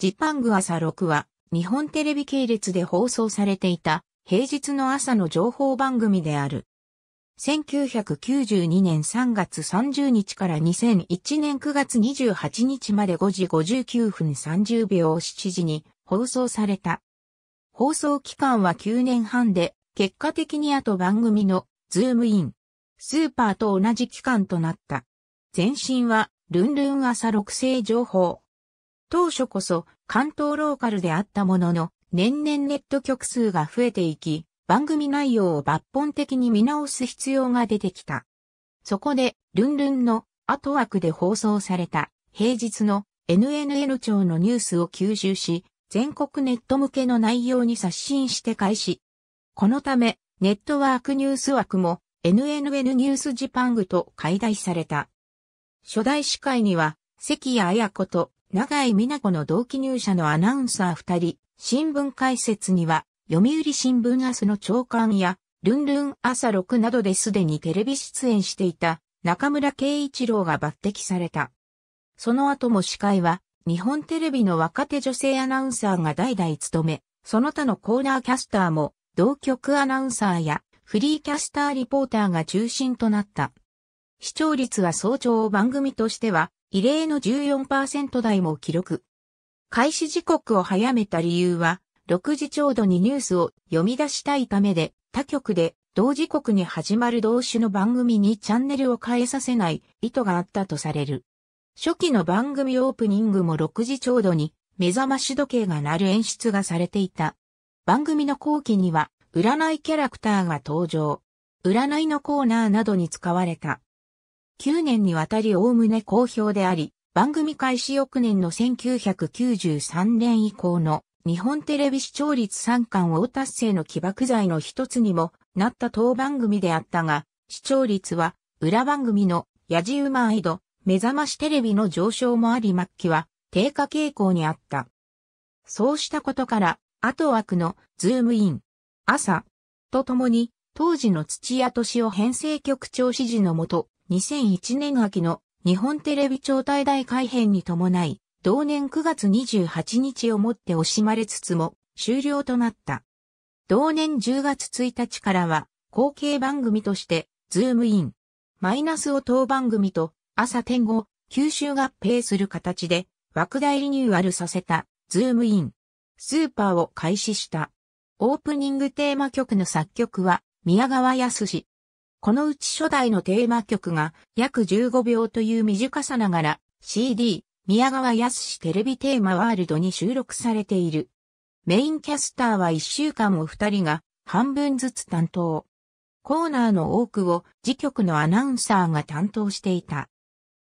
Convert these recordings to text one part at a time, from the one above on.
ジパング朝6は日本テレビ系列で放送されていた平日の朝の情報番組である。1992年3月30日から2001年9月28日まで5時59分30秒7時に放送された。放送期間は9年半で、結果的にあと番組のズームイン、スーパーと同じ期間となった。前身はルンルン朝6世情報。当初こそ関東ローカルであったものの、年々ネット局数が増えていき、番組内容を抜本的に見直す必要が出てきた。そこで、ルンルンの後枠で放送された平日の NNN 庁のニュースを吸収し、全国ネット向けの内容に刷新して開始。このため、ネットワークニュース枠も NNN ニュースジパングと解体された。初代司会には、関谷綾子と長井美奈子の同期入社のアナウンサー二人、新聞解説には、読売新聞明日の長官や、ルンルン朝6などですでにテレビ出演していた中村圭一郎が抜擢された。その後も司会は、日本テレビの若手女性アナウンサーが代々務め、その他のコーナーキャスターも、同局アナウンサーや、フリーキャスターリポーターが中心となった。視聴率は早朝番組としては異例の14%台も記録。開始時刻を早めた理由は、6時ちょうどにニュースを読み出したいためで、他局で同時刻に始まる同種の番組にチャンネルを変えさせない意図があったとされる。初期の番組オープニングも6時ちょうどに目覚まし時計が鳴る演出がされていた。番組の後期には占いキャラクターが登場。占いのコーナーなどに使われた。9年にわたりおおむね好評であり、番組開始翌年の1993年以降の日本テレビ視聴率3冠を達成の起爆剤の一つにもなった当番組であったが、視聴率は裏番組のヤジウマアイド、目覚ましテレビの上昇もあり末期は低下傾向にあった。そうしたことから、後枠のズームイン、朝とともに当時の土屋敏夫編成局長指示のもと、2001年秋の日本テレビ超大大改編に伴い、同年9月28日をもって惜しまれつつも終了となった。同年10月1日からは、後継番組として、ズームイン、マイナスを当番組と、朝天後、吸収合併する形で、枠大リニューアルさせた、ズームイン、スーパーを開始した。オープニングテーマ曲の作曲は、宮川康。このうち初代のテーマ曲が約15秒という短さながら CD 宮川康テレビテーマワールドに収録されている。メインキャスターは1週間を2人が半分ずつ担当。コーナーの多くを次局のアナウンサーが担当していた。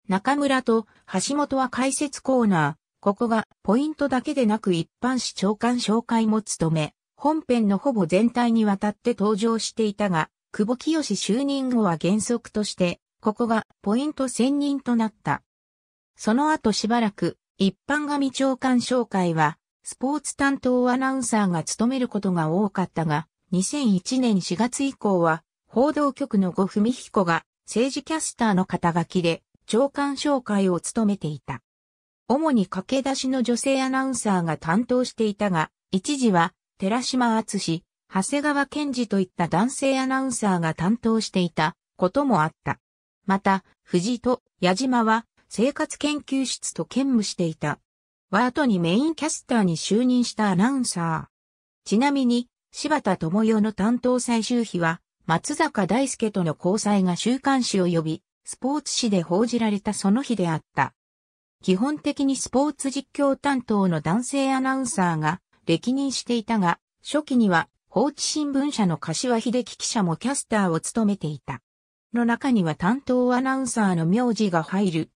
中村と橋本は解説コーナー、ここがポイントだけでなく一般市長官紹介も務め、本編のほぼ全体にわたって登場していたが、久保清就任後は原則として、ここがポイント専任となった。その後しばらく、一般紙長官紹介は、スポーツ担当アナウンサーが務めることが多かったが、2001年4月以降は、報道局の五文彦が政治キャスターの肩書きで長官紹介を務めていた。主に駆け出しの女性アナウンサーが担当していたが、一時は寺島厚長谷川健二といった男性アナウンサーが担当していたこともあった。また、藤と矢島は生活研究室と兼務していた。はトにメインキャスターに就任したアナウンサー。ちなみに、柴田智代の担当最終日は、松坂大輔との交際が週刊誌を呼び、スポーツ誌で報じられたその日であった。基本的にスポーツ実況担当の男性アナウンサーが歴任していたが、初期には放置新聞社の柏秀樹記者もキャスターを務めていた。の中には担当アナウンサーの名字が入る。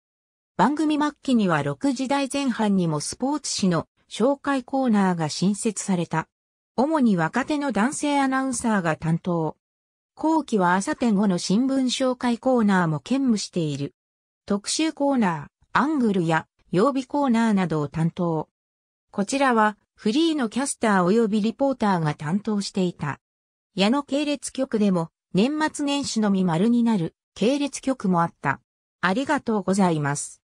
番組末期には6時代前半にもスポーツ紙の紹介コーナーが新設された。主に若手の男性アナウンサーが担当。後期は朝点後の新聞紹介コーナーも兼務している。特集コーナー、アングルや曜日コーナーなどを担当。こちらはフリーのキャスター及びリポーターが担当していた。矢野系列局でも年末年始のみ丸になる系列局もあった。ありがとうございます。